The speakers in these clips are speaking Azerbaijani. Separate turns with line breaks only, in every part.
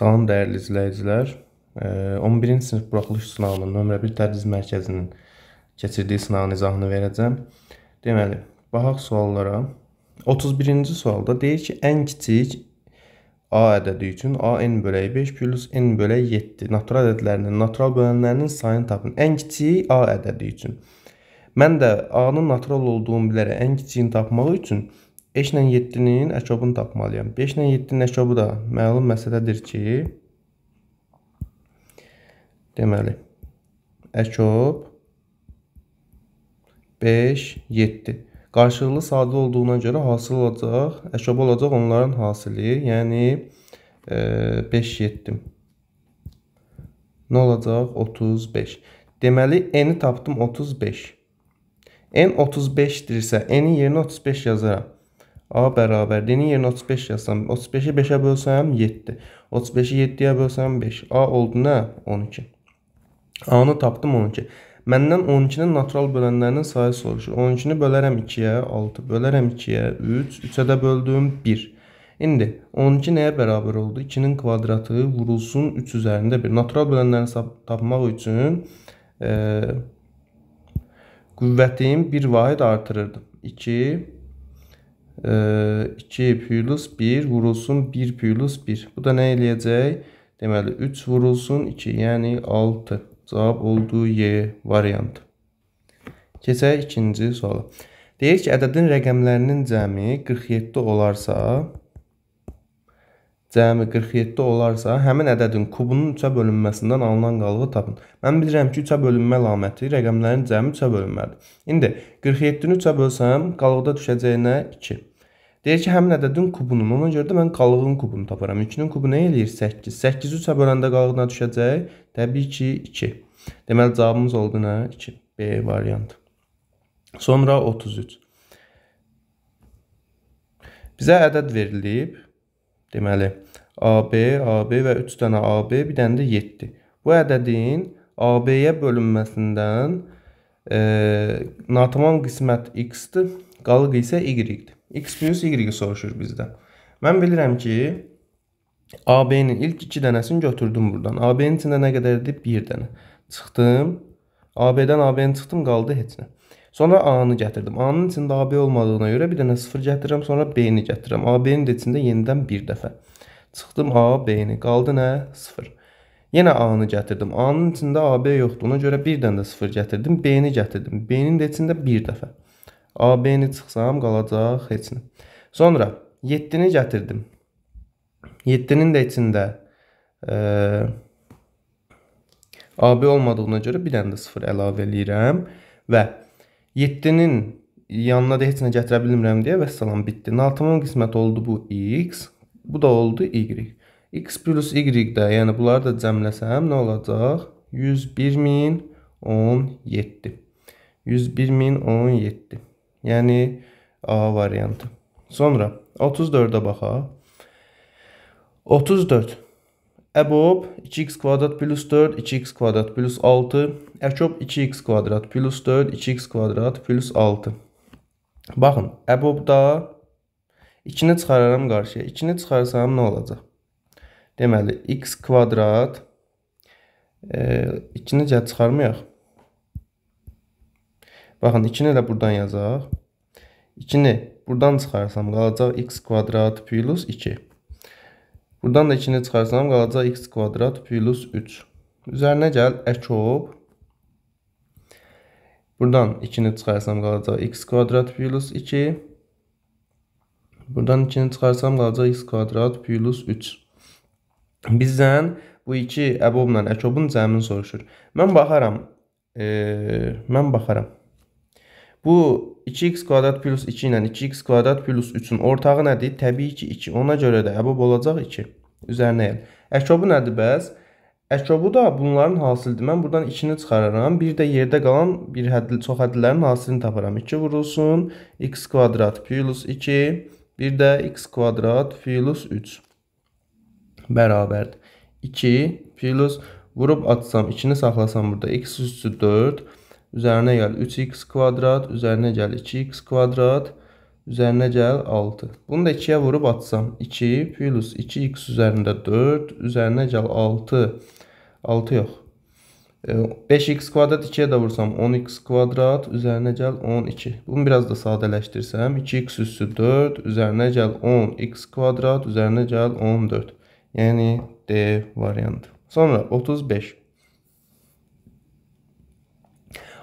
Salam dəyərli izləyicilər. 11-ci sinif buraxılış sınağının nömrə 1 tədris mərkəzinin keçirdiyi sınağın izahını verəcəm. Deməli, baxaq suallara. 31-ci sualda deyir ki, ən kiçik A ədədi üçün AN böləyi 5 plus N böləyi 7 natural ədədlərinin natural bölənlərinin sayını tapın. Ən kiçiyi A ədədi üçün. Mən də A-nın natural olduğunu bilərək ən kiçiyini tapmaq üçün 1 5 ilə 7-nin əkobunu tapmalıyam. 5 ilə 7-nin əkobu da məlum məsələdir ki, deməli, əkob 5, 7. Qarşılıqlı sadə olduğuna görə hasıl olacaq, əkob olacaq onların hasili, yəni 5, e, 7. Nə olacaq? 35. Deməli, n-i tapdım 35. n 35-dirsə, n-in yerinə 35 yazaram. A bərabərliyini yerinə 35 yazsam, 35-i 5-ə bölsəm 7. 35-i 7-yə bölsəm 5. A oldu nə? 12. A-nı tapdım 12. Məndən 12-nin natural bölənlərinin sayı soruşur. 12-ni bölərəm 2-yə, 6 bölərəm 2-yə, 3, 3-ə də böldüm 1. İndi 12 nəyə bərabər oldu? 2-nin kvadratı vurulsun 3 üzərində 1. Natural bölənlərini tapmaq üçün e, qüvvətim 1 vahid artırırdım. 2 2 piyulus 1 vurulsun 1 piyulus 1. Bu da nə eləyəcək? Deməli 3 vurulsun 2, yəni 6. Cavab oldu Y variantı. Keçək ikinci suala. Deyir ki, ədədin rəqəmlərinin cəmi 47 olarsa, cəmi 47 olarsa, həmin ədədin kubunun 3-ə bölünməsindən alınan qalığı tapın. Mən bilirəm ki, 3-ə bölünmə əlaməti rəqəmlərin cəmi 3-ə bölünməlidir. İndi 47-ni 3-ə bölsəm, qalıqda düşəcəyinə 2. Deyir ki, həmin ədədin kubunun, ona görə də mən qalığın kubunu taparam. 2-ün kubu nə eləyir? 8. 8-i 3-ə böləndə qalığına düşəcək? Təbii ki, 2. Deməli cavabımız oldu nə? 2. B variantı. Sonra 33. Bizə ədəd verilib. Deməli AB, AB və 3 dənə AB, bir dənə də 7. Bu ədədin AB-yə bölünməsindən e, natamam qismət x-dir. Qalıq isə y-dir. x plus y soruşur bizdən. Mən bilirəm ki, AB-nin ilk 2 dənəsini götürdüm buradan. AB-nin içində nə qədərdir? 1 dənə. Çıxdım. AB-dən AB-ni çıxdım, qaldı heç nə. Sonra A-nı gətirdim. A-nın içində AB olmadığına görə bir dənə 0 gətirirəm, sonra B-ni gətirirəm. AB-nin də içində yenidən 1 dəfə. Çıxdım A, B-ni. Qaldı nə? 0. Yenə A-nı gətirdim. A-nın içində AB yoxdur. Ona görə 1-dən də 0 gətirdim. B-ni gətirdim. B-nin də içində 1 dəfə. AB-ni çıxsam qalacaq heç nə. Sonra 7-ni gətirdim. 7-nin də içində e, AB olmadığına görə bir dənə də 0 əlavə eləyirəm və 7-nin yanına da heç nə gətirə bilmirəm deyə vəssalam bitdi. Naltımın qisməti oldu bu x, bu da oldu y. x plus y-də, yəni bunları da cəmləsəm nə olacaq? 101017. 101017. Yəni A variantı. Sonra 34-ə baxaq. 34 Əbob 2x kvadrat plus 4, 2x kvadrat plus 6. Əkob 2x kvadrat plus 4, 2x kvadrat plus 6. Baxın, əbobda 2-ni çıxararam qarşıya. 2-ni çıxarsam nə olacaq? Deməli, x kvadrat 2-ni e, cəhət çıxarmayaq. Baxın, 2-ni də buradan yazaq. 2-ni buradan çıxarsam qalacaq x kvadrat plus 2. Buradan da 2-ni çıxarsam qalacaq x kvadrat plus 3. Üzərinə gəl, ək olub. Buradan 2-ni çıxarsam qalacaq x kvadrat plus 2. Buradan 2-ni çıxarsam qalacaq x kvadrat plus 3. Bizdən bu iki əbobla əkobun cəmini soruşur. Mən baxaram. E, mən baxaram. Bu 2x kvadrat plus 2 ilə 2x kvadrat plus 3-ün ortağı nədir? Təbii ki 2. Ona görə də əbab olacaq 2. Üzərinə el. Yəni. Əkrobu nədir bəs? Əkrobu da bunların hasıldır. Mən buradan 2-ni çıxararam. Bir də yerdə qalan bir hədli, çox hədlilərin hasilini taparam. 2 vurulsun. x kvadrat plus 2. Bir də x kvadrat plus 3. Bərabərdir. 2 plus vurub atsam, 2-ni saxlasam burada. x üstü 4. 4 Üzərinə gəl 3x kvadrat, üzərinə gəl 2x kvadrat, üzərinə gəl 6. Bunu da 2-yə vurub atsam, 2 plus 2x üzərində 4, üzərinə gəl 6. 6 yox. 5x e, kvadrat 2-yə də vursam 10x kvadrat, üzərinə gəl 12. Bunu biraz da sadələşdirsəm, 2x üssü 4, üzərinə gəl 10x kvadrat, üzərinə gəl 14. Yəni D variantı. Sonra 35.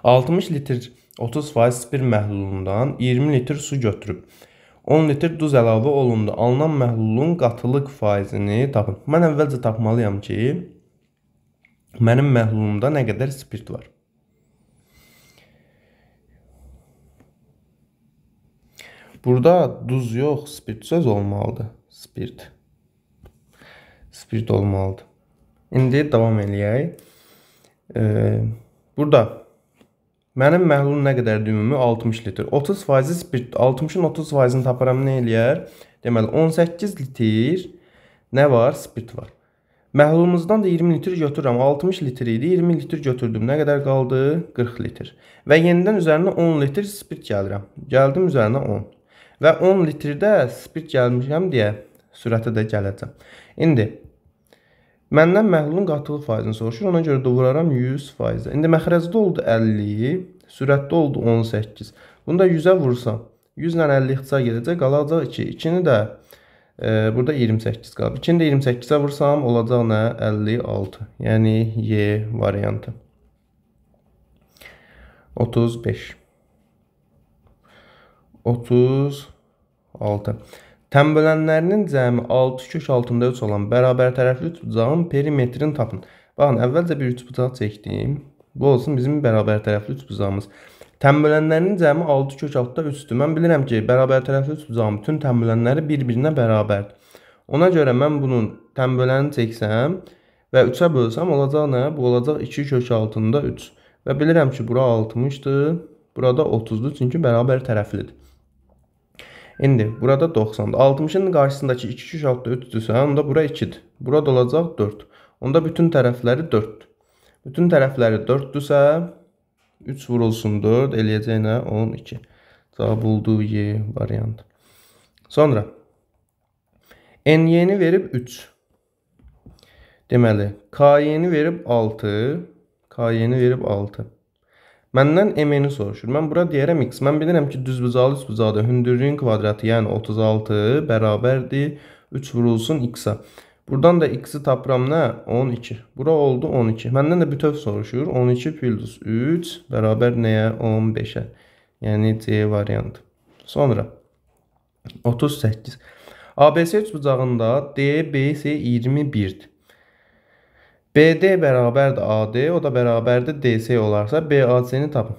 60 litr 30% spir məhlulundan 20 litr su götürüb. 10 litr duz əlavə olundu. Alınan məhlulun qatılıq faizini tapın. Mən əvvəlcə tapmalıyam ki, mənim məhlulumda nə qədər spirt var. Burada duz yox, spirt söz olmalıdır. Spirt. Spirt olmalıdır. İndi davam eləyək. Burada Mənim məhlulun nə qədər ümumi 60 litr. 30 faizi spirt 60-ın 30 faizini taparam nə eləyər? Deməli 18 litr nə var? Spirt var. Məhlulumuzdan da 20 litr götürürəm. 60 litr idi. 20 litr götürdüm. Nə qədər qaldı? 40 litr. Və yenidən üzərinə 10 litr spirt gəlirəm. Gəldim üzərinə 10. Və 10 litrdə spirt gəlmişəm deyə sürətə də gələcəm. İndi Məndən məhlulun qatılıq faizini soruşur. Ona görə də vuraram 100%. İndi məxrəcdə oldu 50, sürətdə oldu 18. Bunu da 100-ə vursam, 100 ilə 50 ixtisar gedəcək, qalacaq 2. 2-ni də e, burada 28 qalıb. 2-ni də 28-ə vursam, olacaq nə? 56. Yəni Y variantı. 35. 36. Tənbələnlərinin cəmi 6 kök altında 3 olan bərabər tərəfli üçbucağın perimetrini tapın. Baxın, əvvəlcə bir üçbucaq çəkdim. Bu olsun bizim bərabər tərəfli üçbucağımız. Tənbələnlərin cəmi 6 kök altda 3-dür. Mən bilirəm ki, bərabər tərəfli üçbucağın bütün tənbələnləri bir-birinə bərabərdir. Ona görə mən bunun tənbələni çəksəm və 3-ə bölsəm olacaq nə? Bu olacaq 2 kök altında 3. Və bilirəm ki, bura 60-dır, burada 30-dur, çünki bərabər tərəflidir. İndi burada 90-dır. 60-ın qarşısındakı 2 2 6 3-dürsə, onda bura 2-dir. Burada olacaq 4. Onda bütün tərəfləri 4-dür. Bütün tərəfləri 4-dürsə, 3 vurulsun 4 eləyəcəyinə 12. Cavab oldu Y variantı. Sonra NY-ni verib 3. Deməli, KY-ni verib 6, KY-ni verib 6. Məndən MN-i soruşur. Mən bura deyərəm x. Mən bilirəm ki, düzbucalı üçbucaqda hündürlüyün kvadratı, yəni 36 bərabərdir 3 vurulsun x-a. Buradan da x-i tapıram nə? 12. Bura oldu 12. Məndən də bütöv soruşur. 12 plus 3 bərabər nəyə? 15-ə. Yəni C variantı. Sonra 38. ABC üçbucağında DBC 21-dir. BD bərabərdir AD, o da bərabərdir DC olarsa BAC-ni tapın.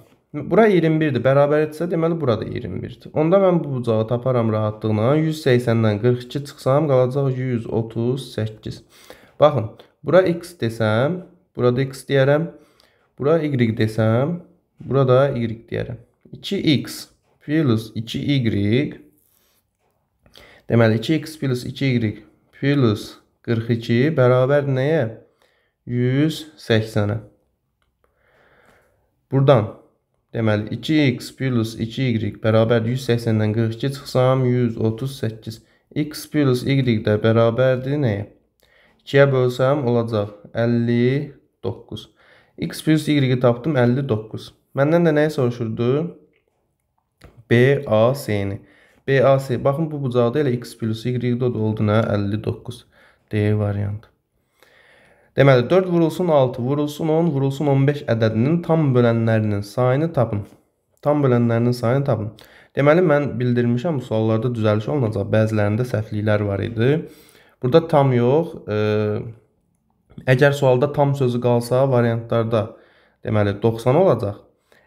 Bura 21-dir, bərabər etsə deməli bura da 21-dir. Onda mən bu bucağı taparam rahatlıqla. 180-dən 42 çıxsam qalacaq 138. Baxın, bura x desəm, burada x deyərəm. Bura y desəm, burada y deyərəm. 2x plus 2y Deməli 2x plus 2y plus 42 bərabər nəyə? 180-ə. Buradan deməli 2x plus 2y bərabər 180-dən 42 çıxsam 138. x plus y də bərabərdir nəyə? 2-yə bölsəm olacaq 59. x plus y-i tapdım 59. Məndən də nəyi soruşurdu? BAC-ni. BAC, baxın bu bucaqda elə x plus y-də oldu nə? 59. D variantı. Deməli 4 vurulsun 6, vurulsun 10, vurulsun 15 ədədinin tam bölənlərinin sayını tapın. Tam bölənlərinin sayını tapın. Deməli mən bildirmişəm bu suallarda düzəliş olunacaq, bəzilərində səhvliklər var idi. Burada tam yox, ə, əgər sualda tam sözü qalsa variantlarda deməli 90 olacaq.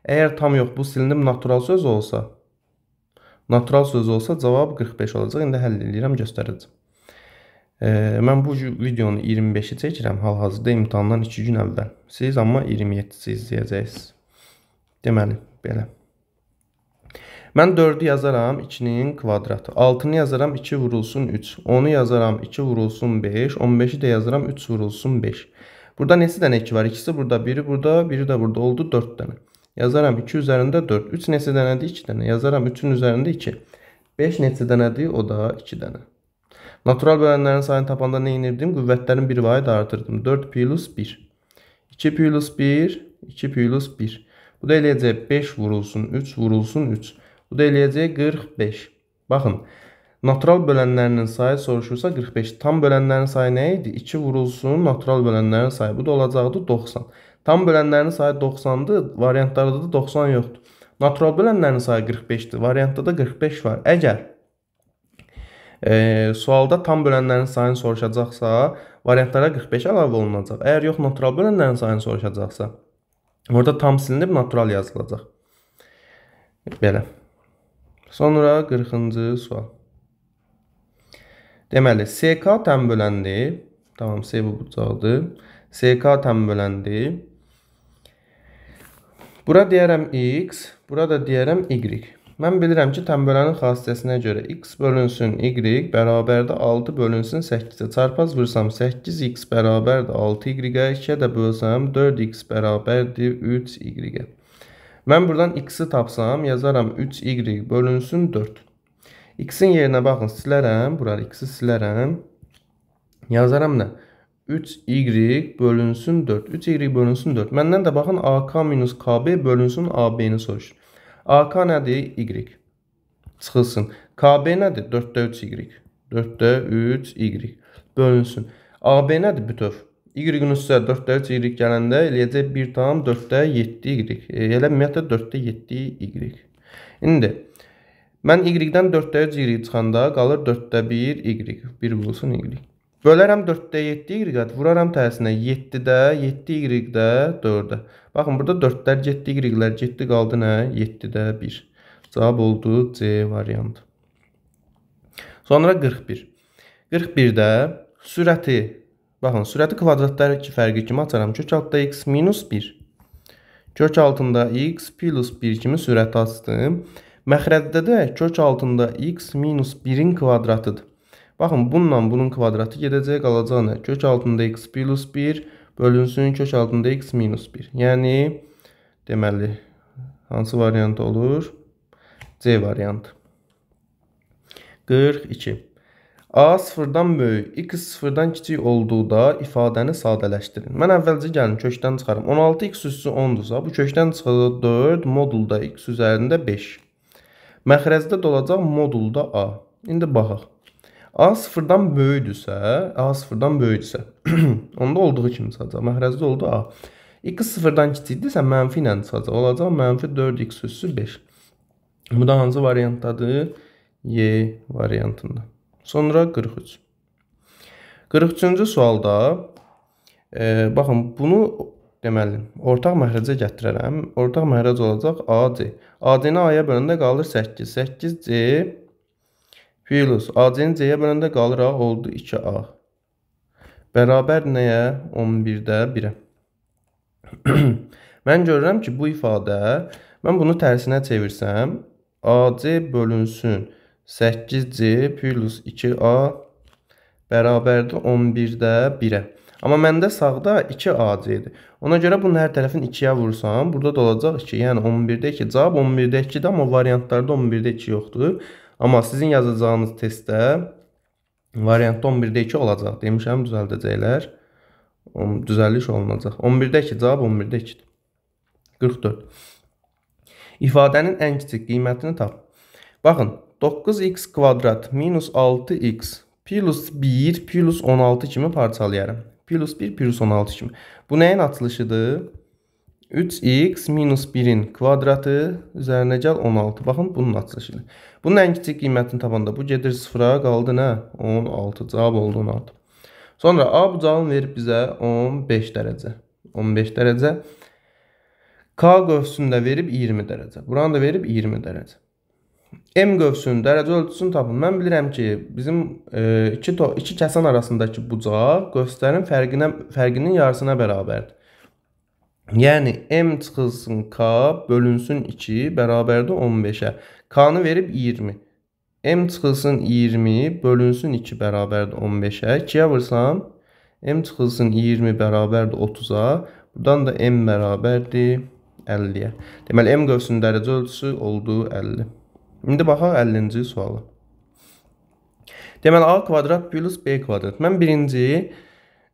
Əgər tam yox, bu silinib natural söz olsa, natural söz olsa cavab 45 olacaq. İndi həll edirəm, göstərəcəm. E, mən bu videonu 25-i çəkirəm, hal-hazırda imtahandan 2 gün əvvəl. Siz amma 27-si izləyəcəksiniz. Deməli, belə. Mən 4-ü yazaram 2-nin kvadratı. 6-nı yazaram 2 vurulsun 3. 10-u yazaram 2 vurulsun 5. 15-i də yazaram 3 vurulsun 5. Burada nesi dənə 2 var? İkisi burada, biri burada, biri də burada oldu 4 dənə. Yazaram 2 üzərində 4. 3 nesi dənədir? 2 dənə. Yazaram 3-ün üzərində 2. 5 neçə dənədir? O da 2 dənə. Natural bölənlərin sayını tapanda nə inirdim? Qüvvətlərin bir vayı da artırdım. 4 plus 1. 2 plus 1, 2 plus 1. Bu da eləyəcək 5 vurulsun 3, vurulsun 3. Bu da eləyəcək 45. Baxın, natural bölənlərinin sayı soruşursa 45. Tam bölənlərin sayı nə idi? 2 vurulsun natural bölənlərin sayı. Bu da olacaqdı 90. Tam bölənlərin sayı 90-dır, variantlarda da 90 yoxdur. Natural bölənlərin sayı 45-dir, variantda da 45 var. Əgər E, sualda tam bölənlərin sayını soruşacaqsa, variantlara 45 əlavə olunacaq. Əgər yox, natural bölənlərin sayını soruşacaqsa, orada tam silinib natural yazılacaq. Belə. Sonra 40-cı sual. Deməli, SK təm böləndir. Tamam, C bu bucaqdır. SK təm böləndir. Bura deyərəm x, burada deyərəm y. Mən bilirəm ki, tənbələnin xassəsinə görə x bölünsün y bərabərdə 6 bölünsün 8-ə çarpaz vursam 8x bərabərdir 6y-ə, 2-yə də bölsəm 4x bərabərdir 3y-ə. Mən buradan x-i tapsam, yazaram 3y bölünsün 4. X-in yerinə baxın, silərəm, bura x-i silərəm. Yazaram nə? 3y bölünsün 4. 3y bölünsün 4. Məndən də baxın, ak minus kb bölünsün ab-ni soruşur. AK nədir? Y. Çıxılsın. KB nədir? 4-də 3Y. 4-də 3Y. Bölünsün. AB nədir bütöv? Y-in üstə 4-də 3Y gələndə eləyəcək 1 tam 4-də 7Y. E, elə ümumiyyətlə 4-də 7Y. İndi mən Y-dən 4-də 3Y çıxanda qalır 4-də 1Y. 1 bulsun Y. Bölərəm 4-də 7 y-ə, vuraram tərsinə 7-də, 7 y-də 4-ə. Baxın, burada 4-lər getdi, y-lər getdi, qaldı nə? 7-də 1. Cavab oldu C variantı. Sonra 41. 41-də sürəti, baxın, sürəti kvadratlar fərqi kimi açaram. Kök altda x minus 1. Kök altında x plus 1 kimi sürəti açdım. Məxrəcdə də kök altında x minus 1-in kvadratıdır. Baxın, bununla bunun kvadratı gedəcək, qalacaq nə? Kök altında x plus 1 bölünsün kök altında x minus 1. Yəni, deməli, hansı variant olur? C variantı. 42. A sıfırdan böyük, x sıfırdan kiçik olduqda ifadəni sadələşdirin. Mən əvvəlcə gəlin, kökdən çıxarım. 16x üssü 10-dursa, bu kökdən çıxarır 4, modulda x üzərində 5. Məxrəcdə dolacaq modulda A. İndi baxaq. A sıfırdan böyüdürsə, A sıfırdan böyüdürsə, onda olduğu kimi çıxacaq. Məhrəzdə oldu A. X sıfırdan kiçikdirsə mənfi ilə çıxacaq. Olacaq mənfi 4x üssü 5. Bu da hansı variantdadır? Y variantında. Sonra 43. 43-cü sualda e, baxın, bunu deməli, ortaq məhrəcə gətirərəm. Ortaq məhrəc olacaq AD. AD-ni A-ya böləndə qalır 8. 8C Filus, AC-ni C-yə böləndə qalır A, oldu 2A. Bərabər nəyə? 11-də 1-ə. mən görürəm ki, bu ifadə, mən bunu tərsinə çevirsəm, AC bölünsün 8C plus 2A bərabərdir 11-də 1-ə. Amma məndə sağda 2AC-dir. Ona görə bunun hər tərəfin 2-yə vursam, burada da olacaq 2. Yəni 11-də 2 cavab 11-də 2-dir, amma variantlarda 11-də 2 yoxdur. Amma sizin yazacağınız testdə variant 11-də 2 olacaq demişəm, düzəldəcəklər. Düzəliş olunacaq. 11-də 2 cavab 11-də 2-dir. 44. İfadənin ən kiçik qiymətini tap. Baxın, 9x kvadrat minus 6x plus 1 plus 16 kimi parçalayarım. Plus 1 plus 16 kimi. Bu nəyin açılışıdır? 3x minus 1-in kvadratı üzərinə gəl 16. Baxın, bunun açılışıdır. Bunun ən kiçik qiymətini tapanda bu gedir 0-a, qaldı nə? 16. Cavab oldu 16. Sonra A bucağını verib bizə 15 dərəcə. 15 dərəcə. K qövsünü də verib 20 dərəcə. Buranı da verib 20 dərəcə. M qövsünün dərəcə ölçüsünü tapın. Mən bilirəm ki, bizim e, iki, iki kəsən arasındakı bucaq qövslərin fərqinə, fərqinin yarısına bərabərdir. Yəni m çıxılsın k bölünsün 2 bərabərdir 15-ə. K-nı verib 20. M çıxılsın 20 bölünsün 2 bərabərdir 15-ə. 2-yə vursam M çıxılsın 20 bərabərdir 30-a. Buradan da M bərabərdir 50-yə. Deməli M qövsünün dərəcə ölçüsü oldu 50. İndi baxaq 50-ci suala. Deməli a kvadrat plus b kvadrat. Mən birinci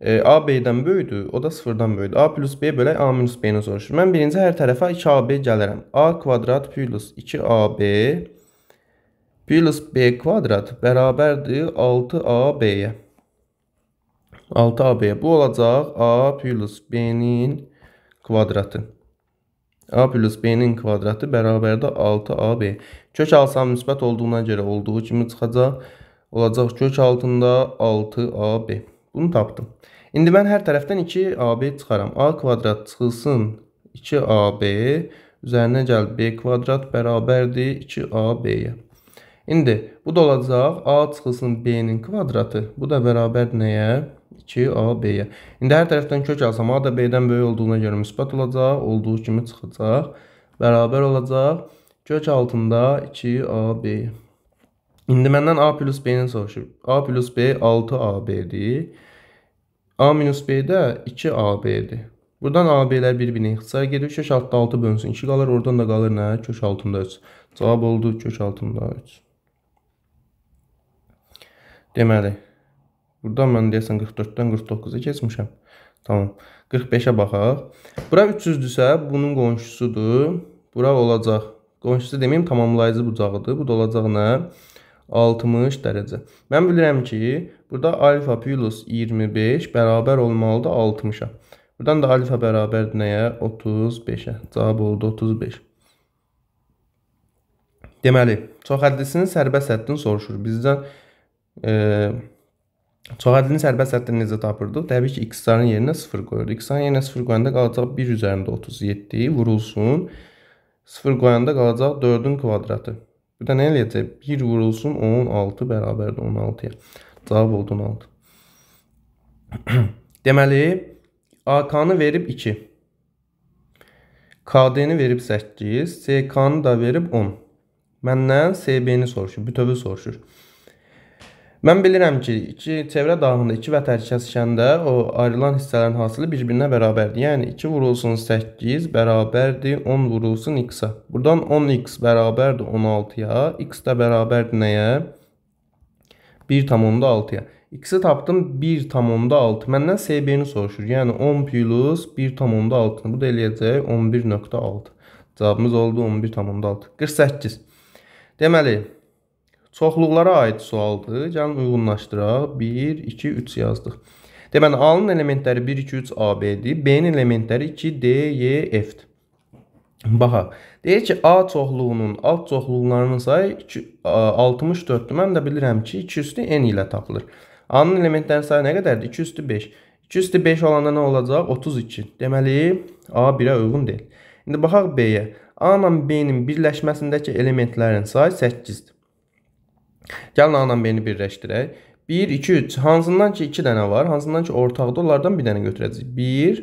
E, A B-dən böyükdür, o da 0-dan böyükdür. A plus B bölək A minus B-ni soruşur. Mən birinci hər tərəfə 2AB gələrəm. A kvadrat plus 2AB plus B kvadrat bərabərdir 6AB-yə. 6AB-yə. Bu olacaq A plus B-nin kvadratı. A plus B-nin kvadratı bərabərdir 6AB. Kök alsam müsbət olduğuna görə olduğu kimi çıxacaq. Olacaq kök altında 6AB. Bunu tapdım. İndi mən hər tərəfdən 2AB çıxaram. A kvadrat çıxılsın 2AB üzərinə gəl B kvadrat bərabərdir 2AB-yə. İndi bu da olacaq A çıxılsın B-nin kvadratı. Bu da bərabər nəyə? 2AB-yə. İndi hər tərəfdən kök alsam A da B-dən böyük olduğuna görə müsbət olacaq. Olduğu kimi çıxacaq. Bərabər olacaq. Kök altında 2AB-yə. İndi məndən A plus B-ni soruşur. A plus B 6AB-dir. A minus B-də 2AB-dir. Buradan AB-lər bir-birinə ixtisar gedir. Kök altda 6 bölünsün 2 qalır. Oradan da qalır nə? Kök altında 3. Cavab oldu kök altında 3. Deməli, buradan mən deyəsən 44-dən 49-a keçmişəm. Tamam. 45-ə baxaq. Bura 300-dürsə, bunun qonşusudur. Bura olacaq. Qonşusu deməyim, tamamlayıcı bucağıdır. Bu da olacaq nə? 300. 60 dərəcə. Mən bilirəm ki, burada alfa plus 25 bərabər olmalıdır 60-a. Buradan da alfa bərabərdir nəyə? 35-ə. Cavab oldu 35. Deməli, çoxhədlisinin sərbəst həddini soruşur. Bizdən e, çoxhəddinin sərbəst həddini necə tapırdıq? Təbii ki, x-ların yerinə 0 qoyurduq. X-ların yerinə 0 qoyanda qalacaq 1 üzərində 37 vurulsun. 0 qoyanda qalacaq 4-ün kvadratı. Burada nə eləyəcək? 1 vurulsun 16 bərabərdir 16-ya. Cavab oldu 16. Deməli AK-nı verib 2. KD-ni verib 8, CK-nı da verib 10. Məndən SB-ni soruşur, bütövi soruşur. Mən bilirəm ki, iki çevrə dağında iki vətər kəsişəndə o ayrılan hissələrin hasılı bir-birinə bərabərdir. Yəni 2 vurulsun 8 bərabərdir 10 vurulsun x-a. Burdan 10x bərabərdir 16-ya, x də bərabərdir nəyə? 1.6-ya. X-i tapdım 1.6. Məndən SB-ni soruşur. Yəni 10 plus 1.6-nı bu da eləyəcək 11.6. Cavabımız oldu 11.6. 48. Deməli, Çoxluqlara aid sualdır. Gəlin uyğunlaşdıraq. 1, 2, 3 yazdıq. Deməli, A-nın elementləri 1, 2, 3, AB-dir. B-nin elementləri 2, D, Y, e, F-dir. Baxaq. Deyir ki, A çoxluğunun alt çoxluqlarının sayı 64-dür. Mən də bilirəm ki, 2 üstü n ilə tapılır. A-nın elementlərinin sayı nə qədərdir? 2 üstü 5. 2 üstü 5 olanda nə olacaq? 32. Deməli, A 1-ə uyğun deyil. İndi baxaq B-yə. A ilə B-nin birləşməsindəki elementlərin sayı 8-dir. Gəlin A-la B-ni birləşdirək. 1, 2, 3. Hansından ki 2 dənə var. Hansından ki ortaqdır. Onlardan bir dənə götürəcəyik. 1,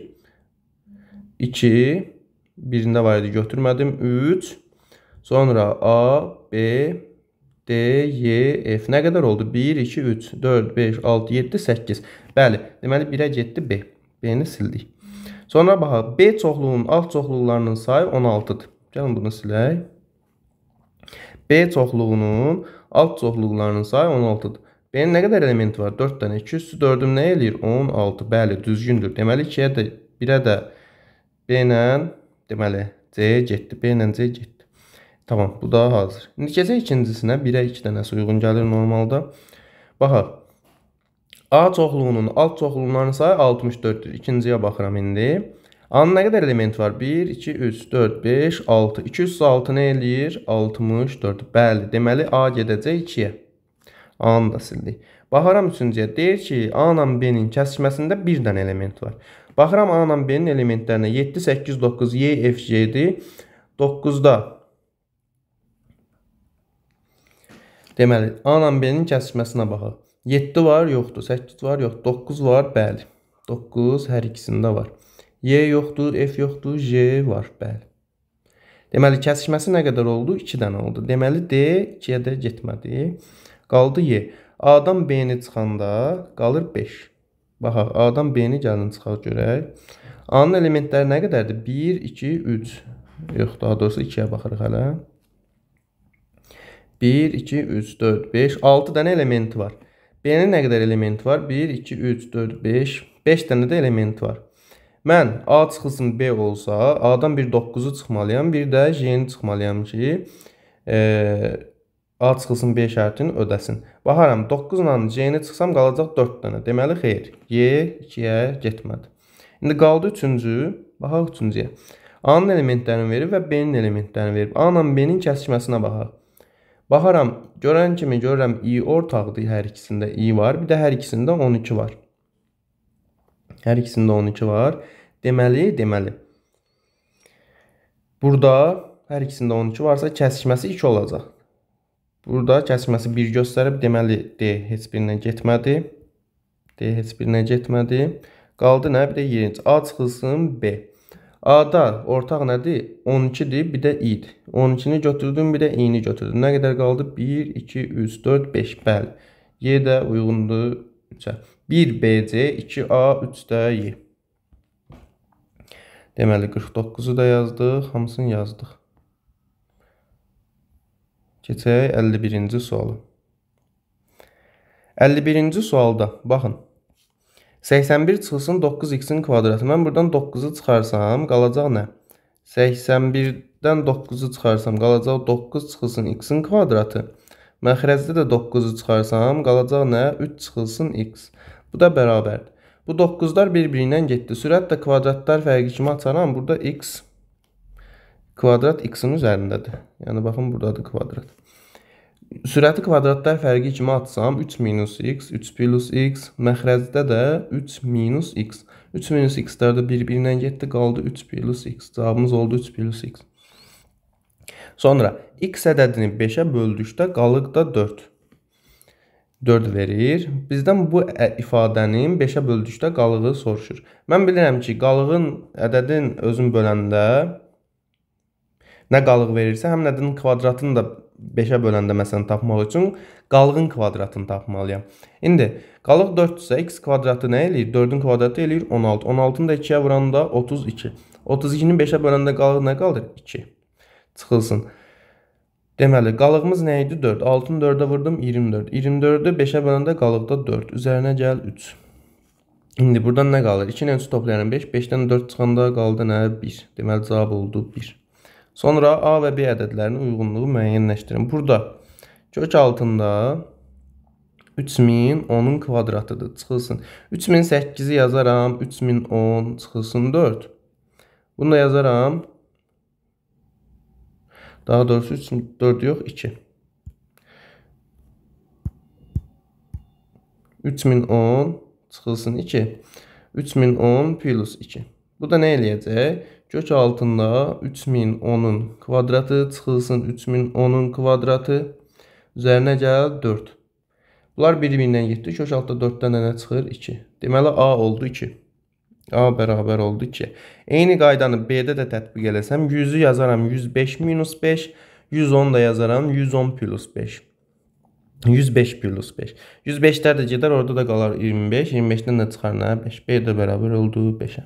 2, birində var idi götürmədim. 3, sonra A, B, D, Y, e, F. Nə qədər oldu? 1, 2, 3, 4, 5, 6, 7, 8. Bəli, deməli 1-ə getdi B. B-ni sildik. Sonra baxaq. B çoxluğunun alt çoxluqlarının sayı 16-dır. Gəlin bunu silək. B çoxluğunun alt Alt çoxluqlarının sayı 16-dır. B-nin nə qədər elementi var? 4 dənə. 2 üstü 4-üm nə eləyir? 16. Bəli, düzgündür. Deməli 2-yə də 1-ə də B ilə deməli C-yə getdi. B ilə C getdi. Tamam, bu da hazır. İndi keçək ikincisinə. 1-ə 2 dənəsi uyğun gəlir normalda. Baxaq. A çoxluğunun alt çoxluqlarının sayı 64-dür. İkinciyə baxıram indi. Anın nə qədər element var? 1, 2, 3, 4, 5, 6. 206 nə eləyir? 64. Bəli, deməli A gedəcək 2-yə. A-nı da sildik. Baxaram üçüncüyə deyir ki, A-la B-nin kəsişməsində bir dənə element var. Baxıram A-la B-nin elementlərinə 7, 8, 9, Y, F, G-dir. 9-da Deməli, A-la B-nin kəsişməsinə baxaq. 7 var, yoxdur. 8 var, yoxdur. 9 var, bəli. 9 hər ikisində var. Y yoxdur, F yoxdur, J var, bəli. Deməli, kəsişməsi nə qədər oldu? 2 dənə oldu. Deməli, D 2-yə də getmədi. Qaldı Y. A-dan B-ni çıxanda qalır 5. Baxaq, A-dan B-ni gəlin çıxaq görək. A-nın elementləri nə qədərdir? 1, 2, 3. Yox, daha doğrusu 2-yə baxırıq hələ. 1, 2, 3, 4, 5, 6 dənə elementi var. B-nin nə qədər elementi var? 1, 2, 3, 4, 5. 5 dənə də elementi var. Mən A çıxılsın B olsa, A-dan bir 9-u çıxmalıyam, bir də J-ni çıxmalıyam ki, e, A çıxılsın B şərtini ödəsin. Baxaram 9 ilə C-ni çıxsam qalacaq 4 dənə. Deməli xeyr. Y 2-yə getmədi. İndi qaldı 3-cü. Baxaq 3-cüyə. A-nın elementlərini verib və B-nin elementlərini verib. A ilə B-nin kəsişməsinə baxaq. Baxaram, görən kimi görürəm i ortaqdır hər ikisində i var, bir də hər ikisində 12 var. Hər ikisində 12 var. Deməli, deməli. Burada hər ikisində 12 varsa kəsişməsi 2 olacaq. Burada kəsişməsi 1 göstərib, deməli D heç birinə getmədi. D heç birinə getmədi. Qaldı nə? Bir də yerinci. A çıxılsın B. A-da ortaq nədir? 12-dir, bir də i-dir. 12-ni götürdüm, bir də i-ni götürdüm. Nə qədər qaldı? 1, 2, 3, 4, 5. Bəli. Y də uyğundur 3-ə. 1BC, 2A, 3DY. Deməli 49-u da yazdıq, hamısını yazdıq. Keçək 51-ci sualı. 51-ci sualda baxın. 81 çıxsın 9x-in kvadratı. Mən buradan 9-u çıxarsam qalacaq nə? 81-dən 9-u çıxarsam qalacaq 9 çıxılsın x-in kvadratı. Məxrəcdə də 9-u çıxarsam qalacaq nə? 3 çıxılsın x. Bu da bərabərdir. Bu 9-lar bir-birindən getdi. Sürətlə kvadratlar fərqi kimi açaram. Burada x kvadrat x-in üzərindədir. Yəni baxın buradadır kvadrat. Sürəti kvadratlar fərqi kimi atsam 3 minus x, 3 plus x, məxrəcdə də 3 minus x. 3 minus x-lər də bir-birindən getdi, qaldı 3 plus x. Cavabımız oldu 3 plus x. Sonra x ədədini 5-ə böldükdə qalıq da 4. 4 verir. Bizdən bu ifadənin 5-ə böldükdə qalığı soruşur. Mən bilirəm ki, qalığın ədədin özün böləndə nə qalıq verirsə, həm ədədin kvadratını da 5-ə böləndə məsələn tapmaq üçün qalığın kvadratını tapmalıyam. İndi qalıq 4-dürsə x kvadratı nə eləyir? 4-ün kvadratı eləyir 16. 16-nı da 2-yə vuranda 32. 32-ni 5-ə böləndə qalıq nə qalır? 2. Çıxılsın. Deməli, qalığımız nə idi? 4. 6-nı 4-ə vurdum, 24. 24-ü 5-ə böləndə qalıqda 4. Üzərinə gəl 3. İndi buradan nə qalır? 2 ilə 3 toplayaram 5. 5-dən 4 çıxanda qaldı nə? 1. Deməli, cavab oldu 1. Sonra A və B ədədlərinin uyğunluğu müəyyənləşdirin. Burada kök altında 3000 10-un kvadratıdır. Çıxılsın. 3008-i yazaram. 3010 çıxılsın 4. Bunu da yazaram. Daha doğrusu 3 4 yox 2. 3010 çıxılsın 2. 3010 plus 2. Bu da nə eləyəcək? Gök altında 3010-un kvadratı çıxılsın 3010-un kvadratı. Üzərinə gəl 4. Bunlar bir-birindən getdi. Kök altında 4-dən nə çıxır? 2. Deməli A oldu 2. A bərabər oldu ki. Eyni qaydanı B-də də tətbiq eləsəm, 100-ü yazaram 105 minus 5, 110 da yazaram 110 plus 5. 105 plus 5. 105-lər də gedər, orada da qalar 25. 25-dən də çıxar nə? 5. B də bərabər oldu 5-ə.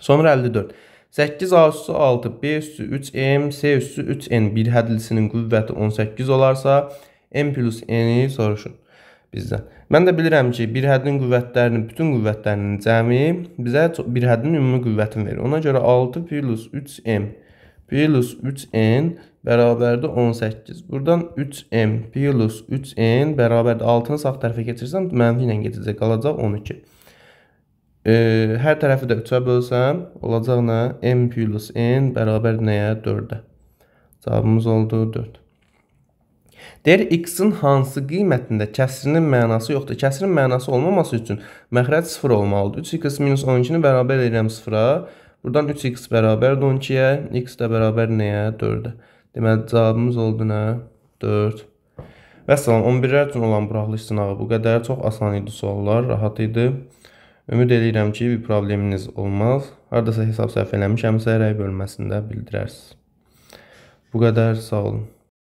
Sonra 54. 8A üssü 6, B üssü 3M, C üssü 3N bir hədlisinin qüvvəti 18 olarsa, M plus N-i soruşun bizdən. Mən də bilirəm ki, bir həddin qüvvətlərinin, bütün qüvvətlərinin cəmi bizə bir həddin ümumi qüvvətini verir. Ona görə 6 plus 3m plus 3n bərabərdir 18. Burdan 3m plus 3n bərabərdir 6-nı sağ tərəfə keçirsəm, mənfi ilə gedəcək, qalacaq 12. E, hər tərəfi də 3-ə bölsəm, olacaq nə? m plus n bərabər nəyə? 4-ə. Cavabımız oldu 4. Deyir x-in hansı qiymətində kəsrinin mənası yoxdur. Kəsrin mənası olmaması üçün məxrəc 0 olmalıdır. 3x minus 12-ni bərabər edirəm 0-a. Buradan 3x bərabərdir 12-yə. x də bərabər nəyə? 4-ə. Deməli, cavabımız oldu nə? 4. Və salam, 11-lər üçün olan buraxılış sınağı bu qədər. Çox asan idi suallar, rahat idi. Ümid edirəm ki, bir probleminiz olmaz. Haradasa hesab səhv eləmişəmsə, rəy bölməsində bildirərsiniz. Bu qədər, sağ olun.